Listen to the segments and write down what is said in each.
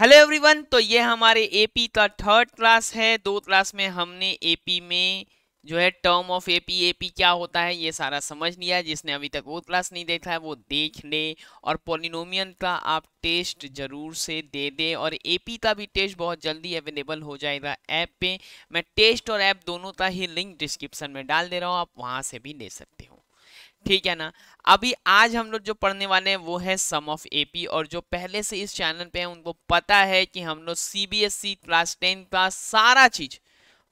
hello everyone तो ये हमारे एपी का थर्ड क्लास है दो क्लास में हमने एपी में जो है टर्म ऑफ एपी एपी क्या होता है ये सारा समझ लिया जिसने अभी तक वो क्लास नहीं देखा है वो देख ले और पोलिनोमियन का आप टेस्ट जरूर से दे दे और एपी का भी टेस्ट बहुत जल्दी अवेलेबल हो जाएगा ऐप पे मैं टेस्ट और ऐप दोनों का ही लिंक डिस्क्रिप्शन में डाल दे रहा हूँ आप वहाँ से भी ले सकते हो ठीक है ना अभी आज हम लोग जो पढ़ने वाले हैं वो है सम ऑफ एपी और जो पहले से इस चैनल पे हैं उनको पता है कि हम लोग C B S E class ten का सारा चीज़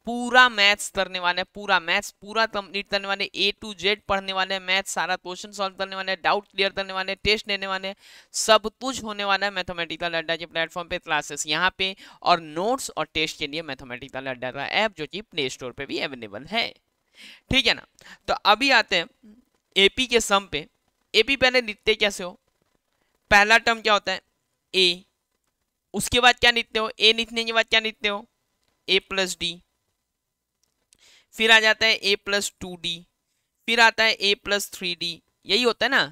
पूरा मैथ्स करने वाले हैं पूरा मैथ्स पूरा कंप्लीट करने वाले ए टू जेड पढ़ने वाले हैं मैथ्स सारा क्वेश्चन सॉल्व करने वाले हैं डाउट क्लियर करने वाले हैं टेस्ट लेने वाले सब कुछ होने वाला है मैथमेटिकल अड्डा के प्लेटफॉर्म पे क्लासेस यहाँ पे और नोट्स और टेस्ट के लिए मैथमेटिकल अड्डा का ऐप जो कि प्ले स्टोर पर भी अवेलेबल है ठीक है ना तो अभी आते हैं एपी के सम पे एपी पहले लिखते कैसे हो पहला टर्म क्या होता है ए उसके बाद क्या लिखते हो ए लिखने के बाद क्या लिखते हो ए प्लस डी फिर आ जाता है ए प्लस टू डी फिर आता है ए प्लस थ्री डी यही होता है ना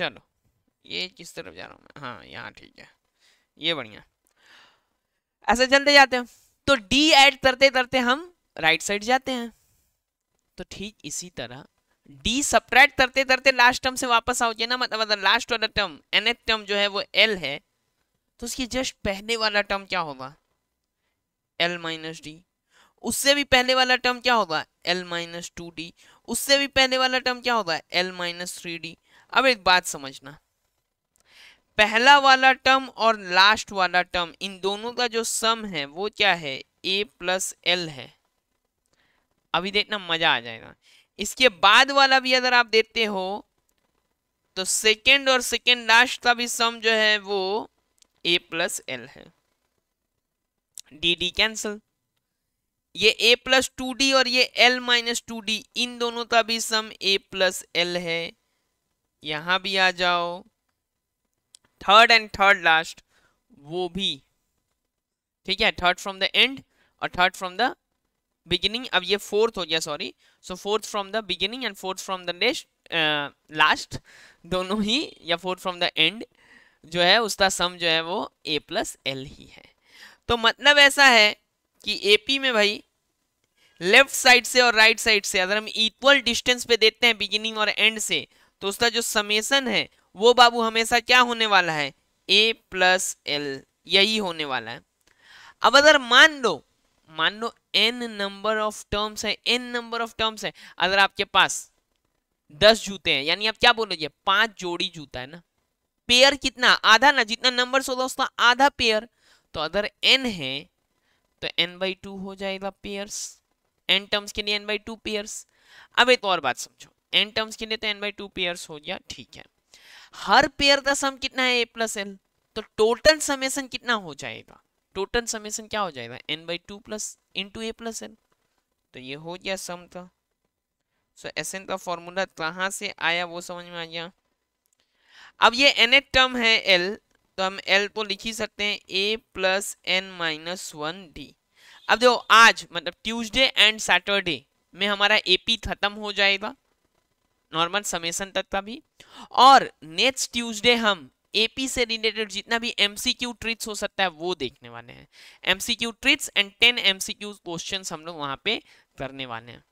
चलो ये किस तरफ जा रहा हूँ मैं हाँ यहाँ ठीक है ये बढ़िया ऐसे चलते जाते हैं तो डी ऐड करते करते हम राइट साइड जाते हैं तो ठीक इसी तरह डी सप्रैक्ट करते करते लास्ट टर्म से वापस आओगे ना मतलब मतलब लास्ट वाला टर्म एन टर्म जो है वो एल है तो उसके जस्ट पहले वाला टर्म क्या होगा एल माइनस डी उससे भी पहले वाला टर्म क्या होगा एल माइनस टू डी उससे भी पहले वाला टर्म क्या होगा एल माइनस थ्री डी अब एक बात समझना पहला वाला टर्म और लास्ट वाला टर्म इन दोनों का जो सम है वो क्या है ए प्लस एल है अभी देखना मज़ा आ जाएगा इसके बाद वाला भी अगर आप देखते हो तो सेकेंड और सेकेंड लास्ट का भी सम जो है वो ए प्लस एल है डी डी कैंसल ये ए प्लस टू डी और ये एल माइनस टू डी इन दोनों का भी सम ए प्लस एल है यहां भी आ जाओ थर्ड एंड थर्ड लास्ट वो भी ठीक है थर्ड फ्रॉम द एंड और थर्ड फ्रॉम द बिगिनिंग अब ये फोर्थ हो गया sorry so fourth from the beginning and fourth from the next last दोनों ही या फोर्थ फ्रॉम द एंड जो है उसका सम जो है वो ए प्लस एल ही है तो मतलब ऐसा है कि ए पी में भाई लेफ्ट साइड से और राइट right साइड से अगर हम इक्वल डिस्टेंस पे देते हैं बिगिनिंग और एंड से तो उसका जो समेसन है वो बाबू हमेशा क्या होने वाला है ए प्लस एल यही होने वाला है अब अगर मान लो मान लो एन नंबर ऑफ टर्म्स है एन नंबर ऑफ टर्म्स है अगर आपके पास दस जूते हैं यानी आप क्या बोल रही पांच जोड़ी जूता है ना पेयर कितना आधा ना जितना नंबर सोलह उसका आधा पेयर तो अगर एन है तो एन बाई टू हो जाएगा पेयर्स एन टर्म्स के लिए एन बाई टू पेयर्स अब एक और बात समझो एन टर्म्स के लिए तो एन बाई टू पेयर्स हो गया ठीक है हर पेयर का सम कितना है ए प्लस एल तो टोटल समेसन कितना हो जाएगा टोटल समेसन क्या हो जाएगा n by two plus into a plus n तो ये हो गया सम था सो एस एन का फॉर्मूला कहाँ से आया वो समझ में आ गया अब ये एन एथ टर्म है एल तो हम एल को तो लिख ही सकते हैं a plus n minus one d अब देखो आज मतलब ट्यूजडे एंड सैटरडे में हमारा ए पी खत्म हो जाएगा नॉर्मल समेसन तक का भी और नेक्स्ट ट्यूसडे हम एपी से रिलेटेड जितना भी एमसीक्यू ट्रिक्स हो सकता है वो देखने वाले हैं MCQ tricks and ten MCQ question हम लोग वहाँ पे करने वाले हैं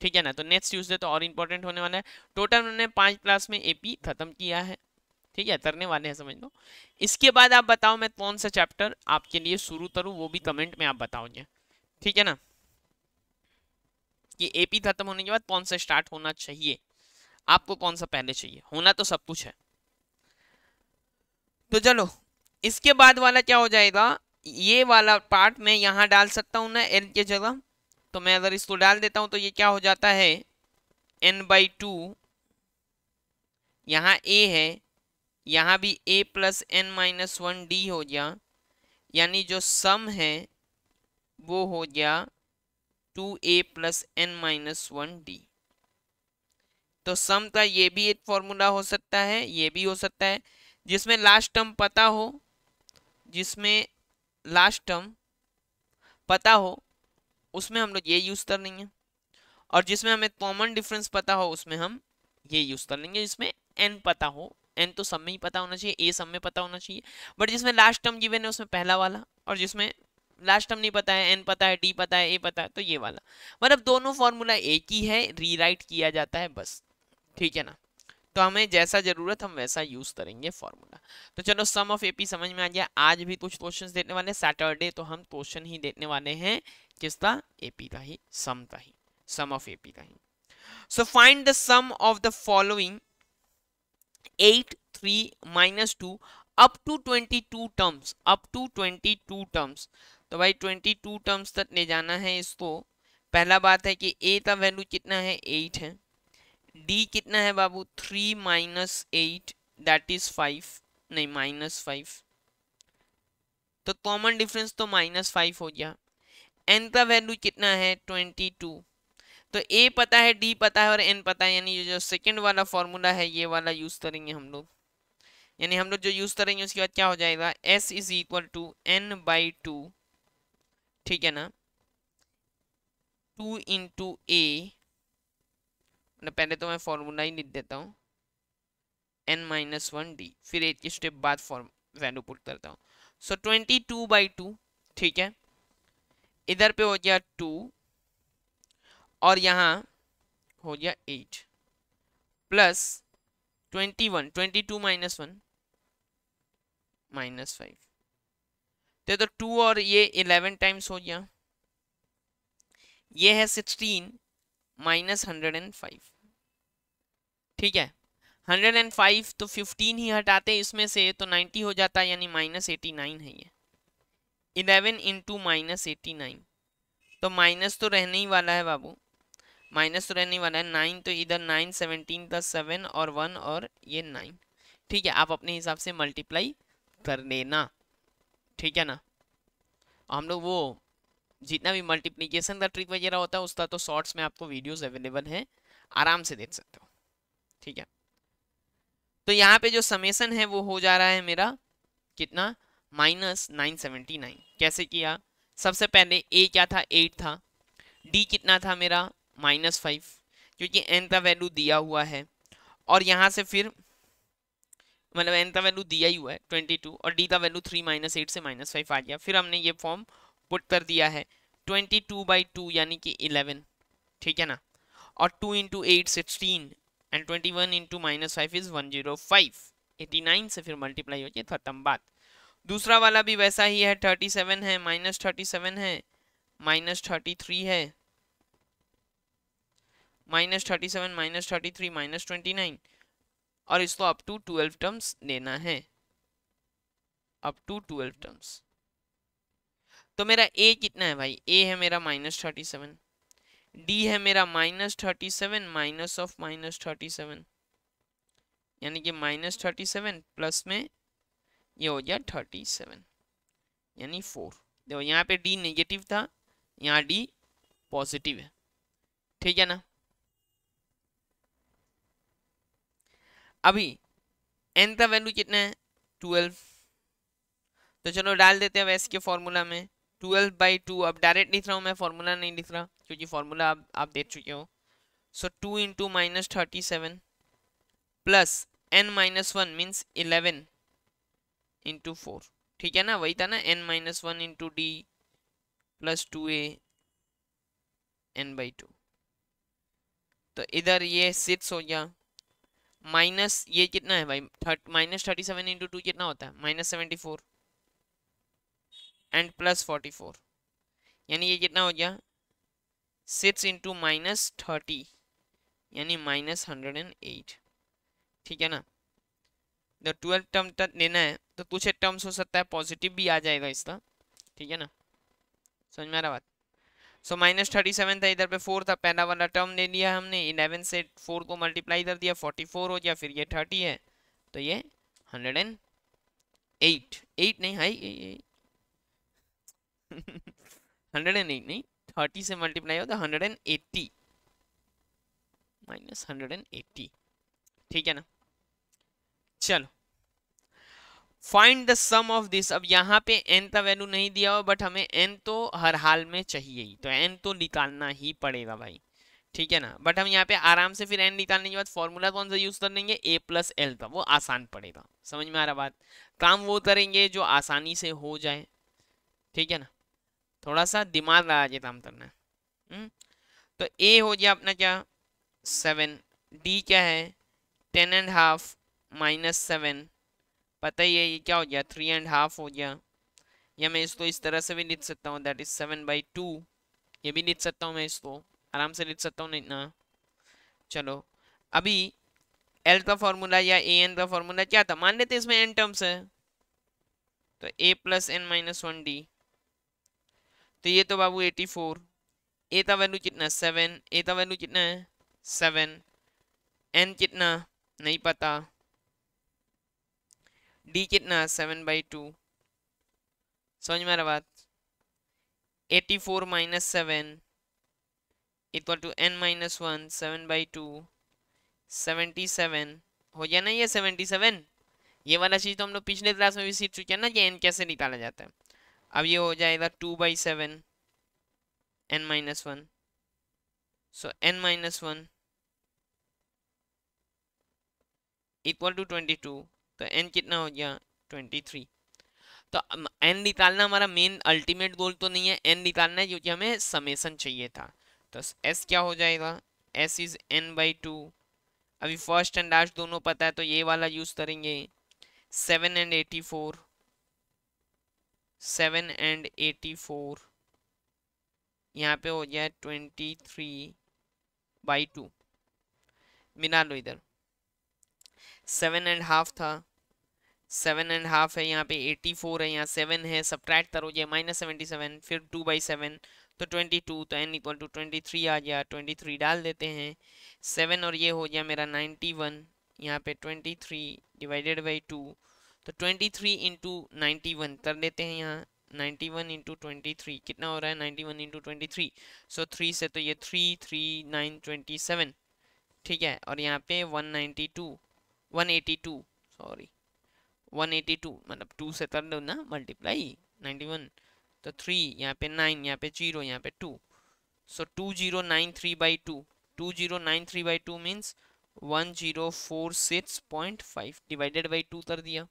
ठीक है ना तो नेक्स्ट ट्यूजडे तो और इम्पोर्टेंट होने वाला है टोटल उन्होंने पाँच क्लास में एपी खत्म किया है ठीक है करने वाले हैं समझ लो इसके बाद आप बताओ मैं कौन सा चैप्टर आपके लिए शुरू करूँ वो भी कमेंट में आप बताओगे ठीक है ना कि एपी खत्म होने के बाद कौन सा स्टार्ट होना चाहिए आपको कौन सा पहले चाहिए होना तो सब कुछ है तो चलो इसके बाद वाला क्या हो जाएगा ये वाला पार्ट मैं यहाँ डाल सकता हूँ ना एन के जगह तो मैं अगर इसको डाल देता हूँ तो ये क्या हो जाता है एन बाई टू यहाँ ए है यहाँ भी a plus n minus one d हो गया यानी जो सम है वो हो गया two a plus n minus one d तो सम का ये भी एक फॉर्मूला हो सकता है ये भी हो सकता है जिसमें लास्ट टर्म पता हो जिसमें लास्ट टर्म पता हो उसमें हम लोग ये यूज़ कर लेंगे और जिसमें हमें कॉमन डिफरेंस पता हो उसमें हम ये यूज़ कर लेंगे जिसमें एन पता हो एन तो सब में ही पता होना चाहिए ए सब में पता होना चाहिए बट जिसमें लास्ट टर्म जीवन है उसमें पहला वाला और जिसमें लास्ट टर्म नहीं पता है एन पता है डी पता है ए पता है तो ये वाला मतलब दोनों फॉर्मूला एक ही है रीराइट किया जाता है बस ठीक है ना तो हमें जैसा जरूरत हम वैसा यूज करेंगे फॉर्मूला तो चलो सम ऑफ एपी समझ में आ गया आज भी कुछ क्वेश्चन देखने वाले सैटरडे तो हम क्वेश्चन ही देखने वाले हैं किसका एपी का ही सम का ही सम ऑफ एपी का ही so find the sum of the following eight three minus two up to twenty two terms up to twenty two terms तो भाई ट्वेंटी टू टर्म्स तक ले जाना है इसको पहला बात है कि ए का वैल्यू कितना है एट है डी कितना है बाबू three minus eight that is five नहीं माइनस फाइव तो कॉमन डिफरेंस तो माइनस फाइव हो गया एन का वैल्यू कितना है ट्वेंटी टू तो ए पता है डी पता है और एन पता है यानी जो सेकंड वाला फॉर्मूला है ये वाला यूज़ करेंगे हम लोग यानी हम लोग जो यूज़ करेंगे उसके बाद क्या हो जाएगा s is equal to n by two ठीक है ना टू इंटू ए ना पहले तो मैं फॉर्मूला ही लिख देता हूँ एन माइनस वन डी फिर एक स्टेप बाद फॉर्म वैल्यू पुट करता हूँ so twenty two by two ठीक है इधर पे हो गया टू और यहाँ हो गया eight plus twenty one twenty two minus one minus five तो टू तो और ये इलेवन टाइम्स हो गया ये है sixteen minus hundred and five ठीक है हंड्रेड एंड फाइव तो फिफ्टीन ही हटाते इसमें से तो नाइन्टी हो जाता है यानी माइनस एटी नाइन है ये eleven into minus eighty nine तो माइनस तो रहने ही वाला है बाबू माइनस तो रहने वाला है नाइन तो इधर नाइन सेवनटीन प्लस सेवन और वन और ये नाइन ठीक है आप अपने हिसाब से मल्टीप्लाई कर लेना ठीक है ना हम लोग वो जितना भी मल्टीप्लीकेशन का ट्रिक वगैरह होता है उसका तो शॉर्ट्स में आपको वीडियोस अवेलेबल है आराम से देख सकते हो ठीक है तो यहाँ पे जो समेसन है वो हो जा रहा है मेरा कितना माइनस नाइन सेवेंटी नाइन कैसे किया सबसे पहले ए क्या था एट था डी कितना था मेरा माइनस फाइव क्योंकि एन का वैल्यू दिया हुआ है और यहाँ से फिर मतलब एन का वैल्यू दिया ही हुआ है ट्वेंटी टू और डी का वैल्यू थ्री माइनस एट से माइनस फाइव आ गया फिर हमने ये फॉर्म पुट कर दिया है ट्वेंटी टू बाई टू यानी कि इलेवन ठीक है ना और two into eight sixteen and twenty one into minus five is one zero five eighty nine से फिर मल्टीप्लाई हो जाए खत्म बात दूसरा वाला भी वैसा ही है थर्टी सेवन है माइनस थर्टी सेवन है माइनस थर्टी थ्री है minus thirty seven minus thirty three minus twenty nine और इसको अप टू ट्वेल्व टर्म्स लेना है अप टू ट्वेल्व टर्म्स तो मेरा ए कितना है भाई ए है मेरा माइनस थर्टी सेवन डी है मेरा minus thirty seven minus of minus thirty seven यानी कि माइनस थर्टी सेवन प्लस में ये हो गया थर्टी सेवन यानी फोर देखो यहाँ पे डी नेगेटिव था यहाँ डी पॉजिटिव है ठीक है ना अभी एन का वैल्यू कितना है ट्वेल्व तो चलो डाल देते हैं एस के फॉर्मूला में ट्वेल्व बाई टू अब डायरेक्ट लिख रहा हूँ मैं फार्मूला नहीं लिख रहा क्योंकि फार्मूला आप आप देख चुके हो so two into minus thirty seven plus n minus one means eleven into four ठीक है ना वही था ना n minus one into d plus two a n by two तो इधर ये सिक्स हो गया माइनस ये कितना है भाई thirty minus thirty seven into two कितना होता है minus seventy four and plus forty four यानी ये कितना हो गया सिक्स इंटू माइनस थर्टी यानी माइनस हंड्रेड एंड एट ठीक है ना जब ट्वेल्थ टर्म तक लेना है तो कुछ टर्म्स हो सकता है पॉजिटिव भी आ जाएगा इसका ठीक है ना समझ में आ रहा बात सो माइनस थर्टी सेवन था इधर पे फोर था पहला वाला टर्म ले लिया हमने इलेवन से फोर को मल्टीप्लाई कर दिया फोर्टी फोर हो गया फिर ये थर्टी है तो ये हंड्रेड एंड एट एट नहीं हाई हंड्रेड एंड एट नहीं थर्टी से मल्टीप्लाई होता है hundred and eighty minus hundred and eighty ठीक है ना चलो find the sum of this अब यहाँ पे एन का वैल्यू नहीं दिया हो बट हमें एन तो हर हाल में चाहिए ही तो एन तो निकालना ही पड़ेगा भाई ठीक है ना बट हम यहाँ पे आराम से फिर एन निकालने के बाद फॉर्मूला कौन सा यूज़ कर लेंगे ए प्लस एल का वो आसान पड़ेगा समझ में आ रहा बात काम वो करेंगे जो आसानी से हो जाए ठीक है ना थोड़ा सा दिमाग लगा के काम करना तो ए हो गया अपना क्या सेवन डी क्या है ten and half minus seven पता ही है ये क्या हो गया थ्री एंड हाफ हो गया या मैं इसको इस तरह से भी लिख सकता हूँ that is seven by two ये भी लिख सकता हूँ मैं इसको आराम से लिख सकता हूँ ना इतना चलो अभी एल का फॉर्मूला या ए एन का फॉर्मूला क्या था मान लेते इसमें एन टर्म्स है तो a plus n minus one d तो ये तो बाबू एटी फोर ए का वैल्यू कितना सेवन ए का वैल्यू कितना है सेवन एन कितना नहीं पता डी कितना सेवन बाई टू समझ में आ रहा बात eighty four minus seven equal to n minus one seven by two seventy seven हो गया ना ये सेवेंटी सेवन ये वाला चीज़ तो हम लोग पिछले क्लास में भी सीख चुके हैं ना कि एन कैसे निकाला जाता है अब ये हो जाएगा two by seven n minus one so n minus one equal to twenty two तो एन कितना हो गया ट्वेंटी थ्री तो एन निकालना हमारा मेन अल्टीमेट गोल तो नहीं है एन निकालना है क्योंकि हमें समेसन चाहिए था तो एस क्या हो जाएगा s is n by two अभी फर्स्ट एंड लास्ट दोनों पता है तो ये वाला यूज़ करेंगे seven and eighty four seven and eighty four यहाँ पे हो गया ट्वेंटी थ्री बाई टू मिला लो इधर सेवन एंड हाफ था सेवन एंड हाफ है यहाँ पे एटी फोर है यहाँ सेवन है सब ट्रैक्ट करो जाए माइनस सेवेंटी सेवन फिर टू बाई सेवन तो ट्वेंटी टू तो n equal to twenty three आ गया ट्वेंटी थ्री डाल देते हैं सेवन और ये हो गया मेरा नाइन्टी वन यहाँ पे twenty three divided by two तो twenty three into ninety one कर लेते हैं यहाँ ninety one into twenty three कितना हो रहा है ninety one into twenty three so three से तो ये three three nine twenty seven ठीक है और यहाँ पे one one ninety two eighty two sorry one eighty two मतलब टू से कर लो ना मल्टीप्लाई नाइन्टी वन तो थ्री यहाँ पे नाइन यहाँ पे जीरो यहाँ पे two so two zero nine three by two two zero nine three by two means one zero four six point five divided by two कर दिया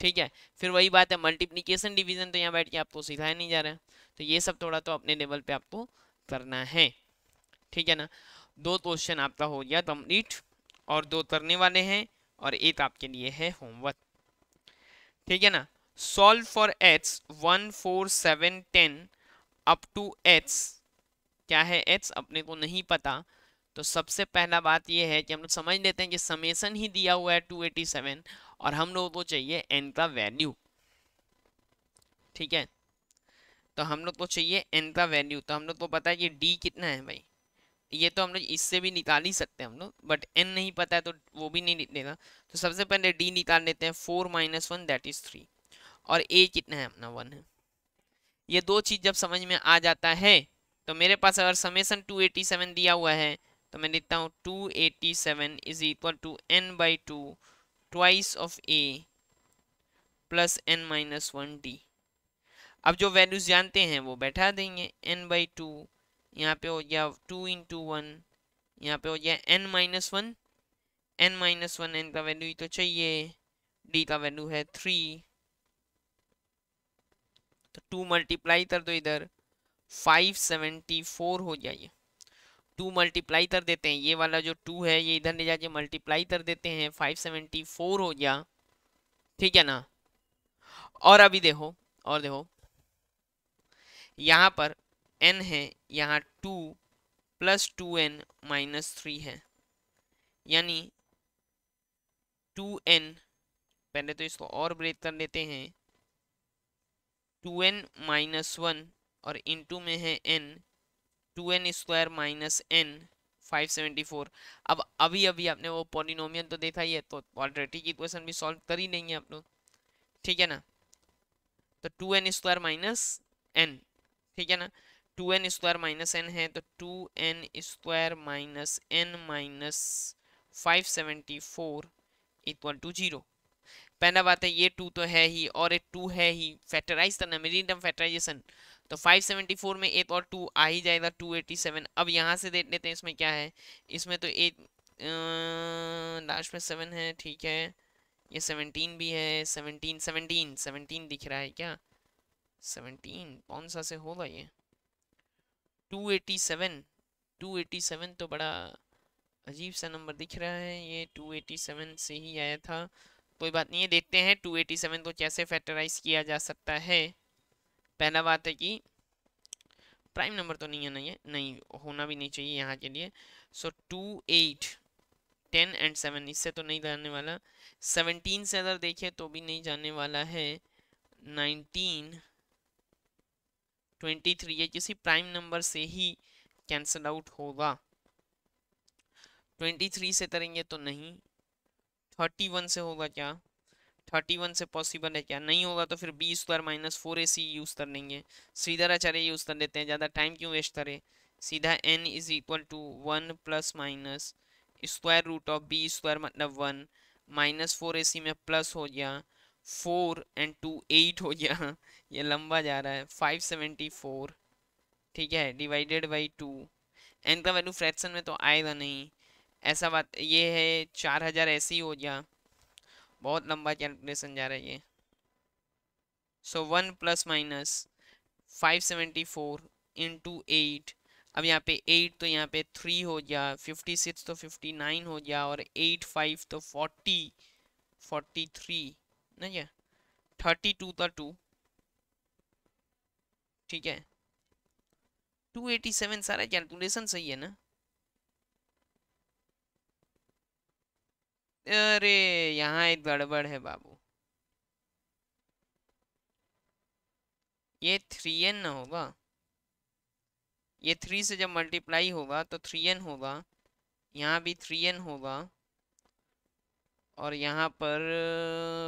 ठीक है फिर वही बात है मल्टीप्लीकेशन डिवीजन तो यहाँ बैठ के आपको सिखाया नहीं जा रहा तो ये सब थोड़ा तो अपने लेवल पे आपको करना है ठीक है ना दो क्वेश्चन आपका हो गया कम्प्लीट और दो करने वाले हैं और एक आपके लिए है होमवर्क ठीक है ना solve for h one four seven ten up to h क्या है एच अपने को नहीं पता तो सबसे पहला बात ये है कि हम लोग समझ लेते हैं कि समेसन ही दिया हुआ है 287 और हम लोग को चाहिए एन का वैल्यू ठीक है तो हम लोग को चाहिए एन का वैल्यू तो हम लोग को पता है कि डी कितना है भाई ये तो हम लोग इससे भी निकाल ही सकते हैं हम लोग बट एन नहीं पता है तो वो भी नहीं निकलेगा तो सबसे पहले डी निकाल लेते हैं four minus one that is three और ए कितना है अपना वन है ये दो चीज़ जब समझ में आ जाता है तो मेरे पास अगर समेसन 287 दिया हुआ है तो मैं लिखता हूँ two eighty seven is equal to n by two twice of a plus n minus one d अब जो वैल्यूज जानते हैं वो बैठा देंगे एन बाई टू यहाँ पे हो गया टू इंटू वन यहाँ पे हो गया n minus one n minus one n का वैल्यू ही तो चाहिए डी का वैल्यू है थ्री तो टू मल्टीप्लाई कर दो इधर फाइव सेवेंटी फोर हो जाइए टू मल्टीप्लाई कर देते हैं ये वाला जो टू है ये इधर ले जाके मल्टीप्लाई कर देते हैं फाइव सेवेंटी फोर हो गया ठीक है ना और अभी देखो और देखो यहाँ पर एन है यहाँ two plus two n minus three है यानी टू एन पहले तो इसको और ब्रेक कर लेते हैं टू एन माइनस वन और इन टू में है n two n square minus n five seventy four अब अभी अभी आपने वो पॉलिनोमियल तो देखा ही है तो क्वाड्रेटिक इक्वेशन भी सॉल्व कर ही नहीं है आप लोग ठीक है ना तो two n square minus n ठीक है ना two n square minus n है तो two n square minus n minus five seventy four equal to zero पहला बात है ये टू तो है ही और ये टू है ही फैक्टराइज द नंबर फैक्टराइजेशन तो 574 में एट और टू आ ही जाएगा 287 अब यहाँ से देख लेते हैं इसमें क्या है इसमें तो एट लास्ट अं, में सेवन है ठीक है ये सेवनटीन भी है सेवनटीन सेवनटीन सेवनटीन दिख रहा है क्या सेवनटीन कौन सा से होगा ये two eighty seven two eighty seven तो बड़ा अजीब सा नंबर दिख रहा है ये टू एटी सेवन से ही आया था कोई बात नहीं है देखते हैं टू एटी सेवन को कैसे फैक्टराइज किया जा सकता है पहला बात है कि प्राइम नंबर तो नहीं है ना ये नहीं होना भी नहीं चाहिए यहाँ के लिए so two eight ten and seven इससे तो नहीं जाने वाला सेवनटीन से अगर देखे तो भी नहीं जाने वाला है नाइनटीन ट्वेंटी थ्री ये किसी प्राइम नंबर से ही कैंसल आउट होगा ट्वेंटी थ्री से करेंगे तो नहीं थर्टी वन से होगा क्या थर्टी वन से पॉसिबल है क्या नहीं होगा तो फिर b square minus four a c use कर लेंगे सीधा आचार्य यूज़ कर लेते हैं ज़्यादा टाइम क्यों वेस्ट करें सीधा n is equal to one plus minus square root of b square मतलब one minus four a c में प्लस हो गया फोर एंड टू एट हो गया ये लंबा जा रहा है फाइव सेवेंटी फोर ठीक है डिवाइडेड बाई टू एन का वैल्यू फ्रैक्शन में तो आएगा नहीं ऐसा बात ये है चार हज़ार ऐसे ही हो गया बहुत लंबा कैलकुलेशन जा रहा है ये so one plus minus five seventy four into eight अब यहाँ पे एट तो यहाँ पे थ्री हो गया फिफ्टी सिक्स तो फिफ्टी नाइन हो गया और एट फाइव तो फोर्टी फोर्टी थ्री नहीं क्या थर्टी टू तो टू ठीक है टू एटी सेवन सारा कैलकुलेशन सही है ना अरे यहाँ एक गड़बड़ है बाबू ये थ्री एन ना होगा ये थ्री से जब मल्टीप्लाई होगा तो थ्री एन होगा यहाँ भी थ्री एन होगा और यहाँ पर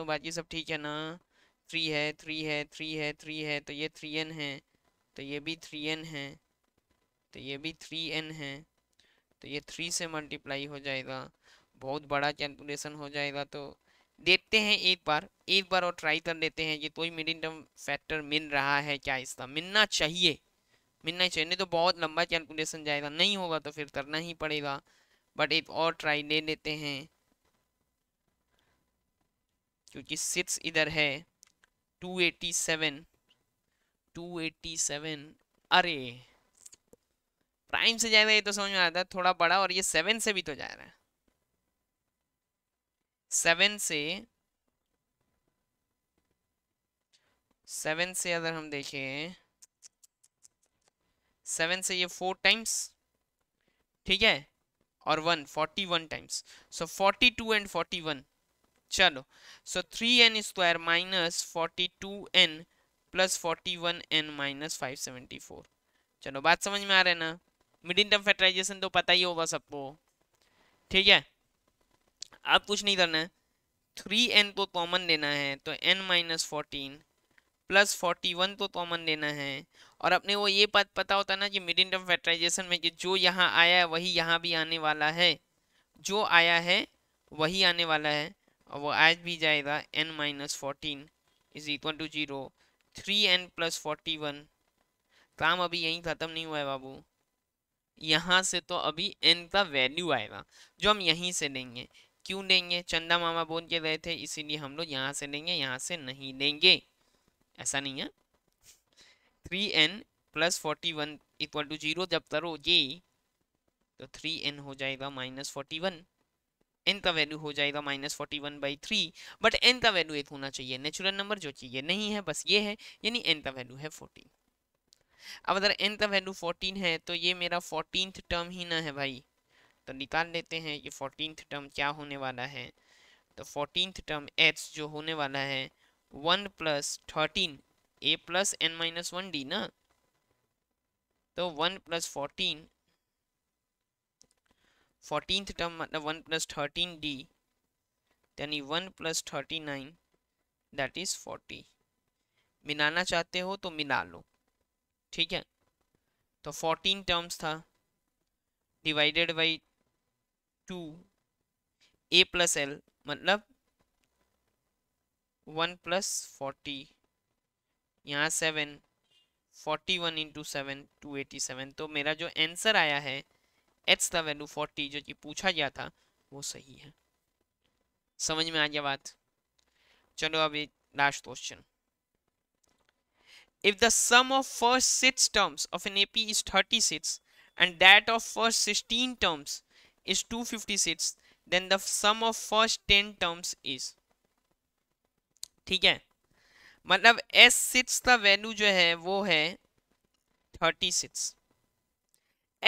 बाकी सब ठीक है ना थ्री है थ्री है थ्री है थ्री है तो ये थ्री एन है तो ये भी थ्री एन है तो ये भी थ्री एन है तो ये थ्री से मल्टीप्लाई हो जाएगा बहुत बड़ा कैलकुलेशन हो जाएगा तो देखते हैं एक बार एक बार और ट्राई कर लेते हैं कि कोई मिडिल टर्म फैक्टर मिल रहा है क्या इसका मिलना चाहिए मिलना चाहिए नहीं तो बहुत लंबा कैलकुलेशन जाएगा नहीं होगा तो फिर करना ही पड़ेगा बट एक और ट्राई ले लेते हैं क्योंकि सिक्स इधर है two eighty seven two eighty seven अरे प्राइम से ज़्यादा ये तो समझ में आता है थोड़ा बड़ा और ये सेवन से भी तो जा रहा है सेवन से सेवन से अगर हम देखें सेवन से ये फोर टाइम्स ठीक है और one forty one times so forty two and forty one चलो so three n square minus forty two n plus forty one n minus five seventy four चलो बात समझ में आ रहा है ना मिडिल टर्म फैक्टराइजेशन तो पता ही होगा सबको ठीक है अब कुछ नहीं करना है थ्री एन को कॉमन लेना है तो n minus fourteen plus forty one को कॉमन लेना है और अपने वो ये बात पता होता है ना कि मिडिल टर्म फैक्टराइजेशन में कि जो यहाँ आया है वही यहाँ भी आने वाला है जो आया है वही आने वाला है और वो आज भी जाएगा n minus fourteen is equal to zero three n plus forty one काम अभी यहीं ख़त्म नहीं हुआ है बाबू यहाँ से तो अभी एन का वैल्यू आएगा जो हम यहीं से लेंगे क्यों देंगे चंदा मामा बोल के गए थे इसीलिए हम लोग यहाँ से देंगे यहाँ से नहीं देंगे ऐसा नहीं है three n plus forty one equal to zero जब करो ये तो थ्री एन हो जाएगा माइनस फोर्टी वन एन का वैल्यू हो जाएगा minus forty one by three but n का वैल्यू एक होना चाहिए नेचुरल नंबर जो चाहिए नहीं है बस ये है यानी एन का वैल्यू है फोर्टीन अब अगर एन का वैल्यू फोर्टीन है तो ये मेरा फोर्टीन टर्म ही ना है भाई तो निकाल लेते हैं कि फोर्टीनथ टर्म क्या होने वाला है तो फोर्टीनथ टर्म एच जो होने वाला है one plus thirteen a plus n minus one d ना तो one plus fourteen fourteen term मतलब वन प्लस थर्टीन डी यानी one plus thirty nine that is forty मिलाना चाहते हो तो मिला लो ठीक है तो फोर्टीन टर्म्स था divided by two a plus l मतलब वन प्लस फोर्टी यहाँ seven forty one into seven two eighty seven तो मेरा जो आंसर आया है एच का वैल्यू फोर्टी जो कि पूछा गया था वो सही है समझ में आ गया बात चलो अभी last question if the sum of first six terms of an AP is thirty six and that of first sixteen terms is 256 then the sum of first 10 terms is ठीक है मतलब एस सिक्स का value जो है वो है 36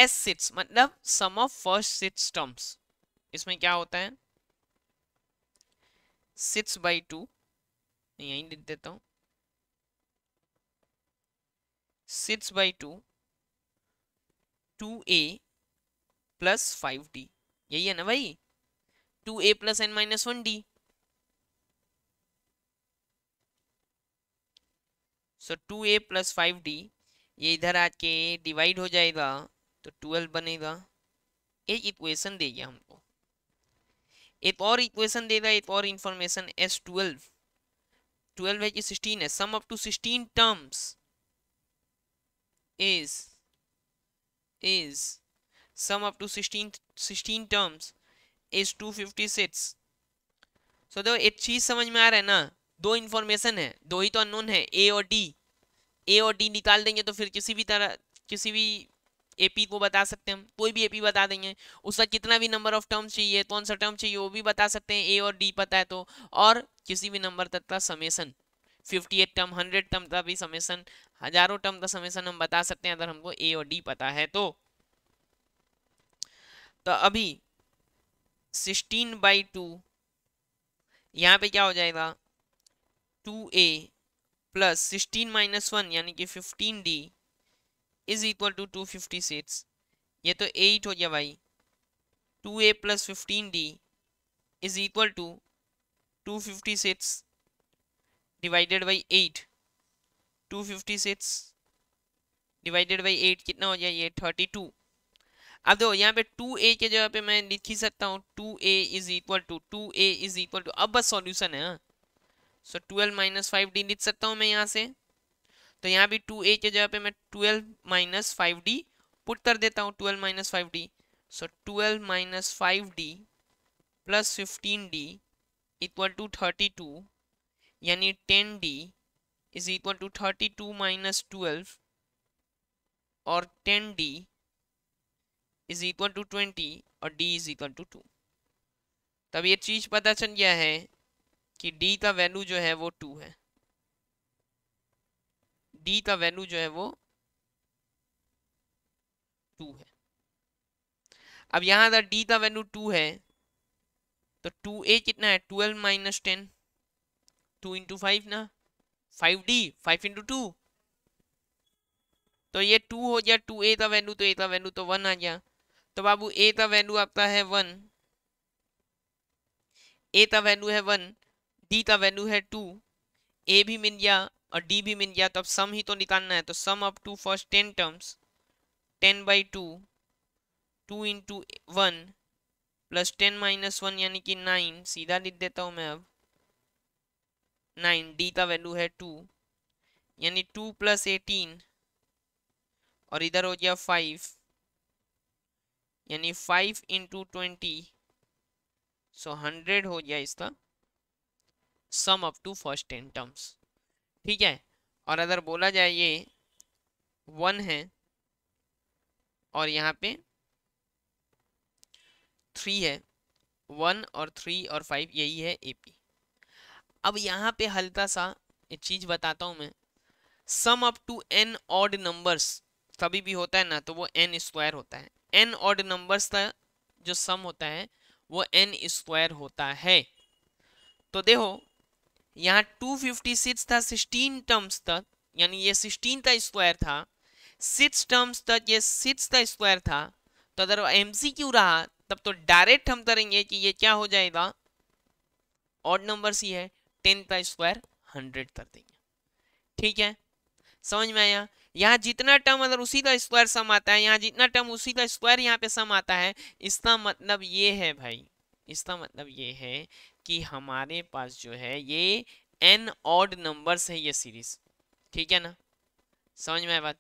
S six मतलब sum of first six terms इसमें क्या होता है सिक्स बाई टू यहीं लिख देता हूं six by two two a plus five d यही है ना भाई two a plus n minus one d so two a plus five d ये इधर आके डिवाइड हो जाएगा तो ट्वेल्व बनेगा एक इक्वेशन दे देगी हमको एक और इक्वेशन देगा एक और इन्फॉर्मेशन एस ट्वेल्व ट्वेल्व है कि सिक्सटीन है sum up to sixteen terms is is sum up to 16 16 terms is 256 so, देखो एक चीज समझ में आ रहा है ना दो इन्फॉर्मेशन है दो ही तो अननोन है ए और डी ए और डी निकाल देंगे तो फिर किसी भी तरह किसी भी एपी को बता सकते हैं कोई भी एपी बता देंगे उसका कितना भी नंबर ऑफ टर्म्स चाहिए कौन सा टर्म चाहिए वो भी बता सकते हैं ए और डी पता है तो और किसी भी नंबर तक का समेसन 58 टर्म 100 टर्म का भी समेसन हजारों टर्म का समेसन हम बता सकते हैं अगर हमको ए और डी पता है तो तो अभी सिक्सटीन बाई टू यहाँ पे क्या हो जाएगा two a plus sixteen minus one यानी कि fifteen d is equal to two fifty six ये तो एट हो गया भाई two a plus fifteen d is equal to two fifty six divided by eight two fifty six divided by eight कितना हो जाए ये थर्टी टू अब देखो यहाँ पे टू ए के जगह पे मैं लिख ही सकता हूँ two a is equal to two a is equal to अब बस सॉल्यूशन है so twelve minus five d लिख सकता हूँ मैं यहाँ से तो यहाँ भी टू ए के जगह पे मैं twelve minus five d put कर देता हूँ twelve minus five d so twelve minus five d plus fifteen d equal to thirty two यानी ten d is equal to thirty two minus twelve और ten d is equal to twenty और d is equal to two तब ये चीज़ पता चल गया है कि डी का वैल्यू जो है वो टू है डी का वैल्यू जो है वो टू है अब यहां अगर डी का वैल्यू टू है तो टू ए कितना है twelve minus ten two into five ना five d five into two तो ये टू हो गया टू ए का वैल्यू तो ए का वैल्यू तो वन आ गया तो बाबू ए का वैल्यू आपका है वन ए का वैल्यू है वन डी का वैल्यू है टू ए भी मिल गया और डी भी मिल गया तो अब सम ही तो निकालना है तो sum up to first ten terms ten by two two into one plus ten minus one यानी कि नाइन सीधा लिख देता हूँ मैं अब नाइन डी का वैल्यू है टू यानी टू प्लस एटीन और इधर हो गया फाइव यानी five into twenty so hundred हो गया इसका sum up to first ten terms ठीक है और अगर बोला जाए ये वन है और यहाँ पे थ्री है वन और थ्री और फाइव यही है ए पी अब यहाँ पे हल्का सा एक चीज़ बताता हूँ मैं sum up to n odd numbers कभी भी होता है ना तो वो एन स्क्वायर होता है एन ऑड नंबर्स का जो सम होता है वो एन स्क्वायर होता है तो देखो यहाँ 256 था 16 टर्म्स तक यानी ये 16 का स्क्वायर था सिक्स टर्म्स तक ये सिक्स का स्क्वायर था तो अगर एम सी क्यू रहा तब तो डायरेक्ट हम करेंगे कि ये क्या हो जाएगा ऑड नंबर सी है टेन का स्क्वायर हंड्रेड कर देंगे ठीक है समझ में आया यहाँ जितना टर्म अगर उसी का स्क्वायर सम आता है यहाँ जितना टर्म उसी का स्क्वायर यहाँ पे सम आता है इसका मतलब ये है भाई इसका मतलब ये है कि हमारे पास जो है ये एन ऑड नंबर्स है ये सीरीज ठीक है ना समझ में बात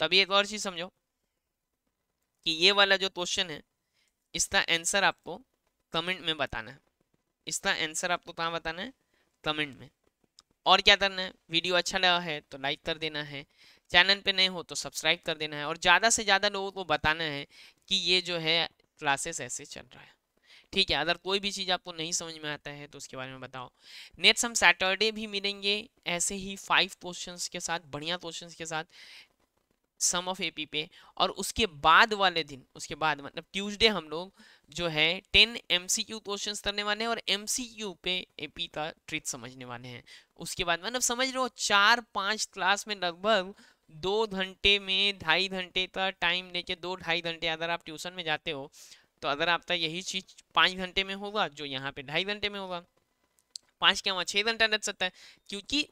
तभी एक और चीज़ समझो कि ये वाला जो क्वेश्चन है इसका आंसर आपको कमेंट में बताना है इसका आंसर आपको कहाँ बताना है कमेंट में और क्या करना है वीडियो अच्छा लगा है तो लाइक कर देना है चैनल पे नए हो तो सब्सक्राइब कर देना है और ज़्यादा से ज़्यादा लोगों को बताना है कि ये जो है क्लासेस ऐसे चल रहा है ठीक है अगर कोई भी चीज़ आपको नहीं समझ में आता है तो उसके बारे में बताओ नेक्स्ट हम सैटरडे भी मिलेंगे ऐसे ही फाइव क्वेश्चन के साथ बढ़िया क्वेश्चन के साथ सम ऑफ ए पी पे और उसके बाद वाले दिन उसके बाद मतलब ट्यूसडे हम लोग जो है ten M C Q question करने वाले हैं और एम सी क्यू पे ए पी का ट्रिक समझने वाले हैं उसके बाद मतलब समझ रहे हो चार पाँच क्लास में लगभग दो घंटे में ढाई घंटे का टाइम लेके दो ढाई घंटे अगर आप ट्यूशन में जाते हो तो अगर आपका यही चीज़ पाँच घंटे में होगा जो यहाँ पे ढाई घंटे में होगा पाँच क्या वहाँ छः घंटा लग सकता है क्योंकि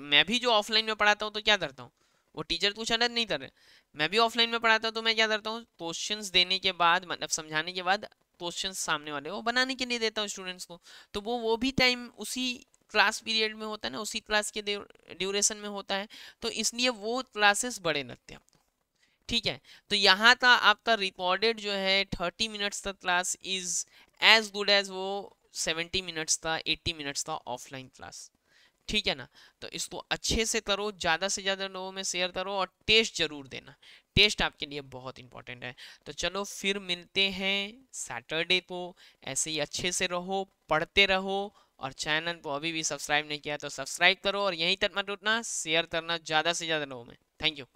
मैं भी जो ऑफलाइन में पढ़ाता हूँ तो क्या करता हूँ वो टीचर कुछ अलग नहीं कर रहे मैं भी ऑफलाइन में पढ़ाता हूँ तो मैं क्या करता हूँ क्वेश्चन देने के बाद मतलब समझाने के बाद क्वेश्चन सामने वाले वो बनाने के लिए देता हूँ स्टूडेंट्स को तो वो वो भी टाइम उसी क्लास पीरियड में होता है ना उसी क्लास के ड्यूरेशन में होता है तो इसलिए वो क्लासेस बड़े लगते हैं ठीक है तो यहाँ का आपका रिकॉर्डेड जो है थर्टी मिनट्स का class is as good as वो सेवेंटी मिनट्स था एट्टी मिनट्स था ऑफलाइन क्लास ठीक है ना तो इसको अच्छे से करो ज़्यादा से ज़्यादा लोगों में शेयर करो और टेस्ट ज़रूर देना टेस्ट आपके लिए बहुत इंपॉर्टेंट है तो चलो फिर मिलते हैं सैटरडे को ऐसे ही अच्छे से रहो पढ़ते रहो और चैनल को अभी भी सब्सक्राइब नहीं किया तो सब्सक्राइब करो और यहीं तक मत उठना शेयर करना ज़्यादा से ज़्यादा लोगों में थैंक यू